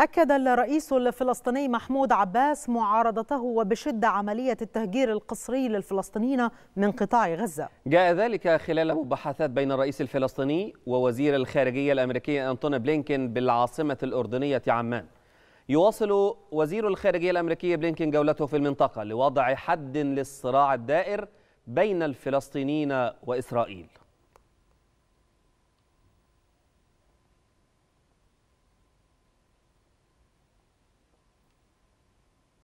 أكد الرئيس الفلسطيني محمود عباس معارضته وبشدة عملية التهجير القسري للفلسطينيين من قطاع غزة جاء ذلك خلال مباحثات بين الرئيس الفلسطيني ووزير الخارجية الأمريكية أنتوني بلينكين بالعاصمة الأردنية عمان يواصل وزير الخارجية الأمريكية بلينكين جولته في المنطقة لوضع حد للصراع الدائر بين الفلسطينيين وإسرائيل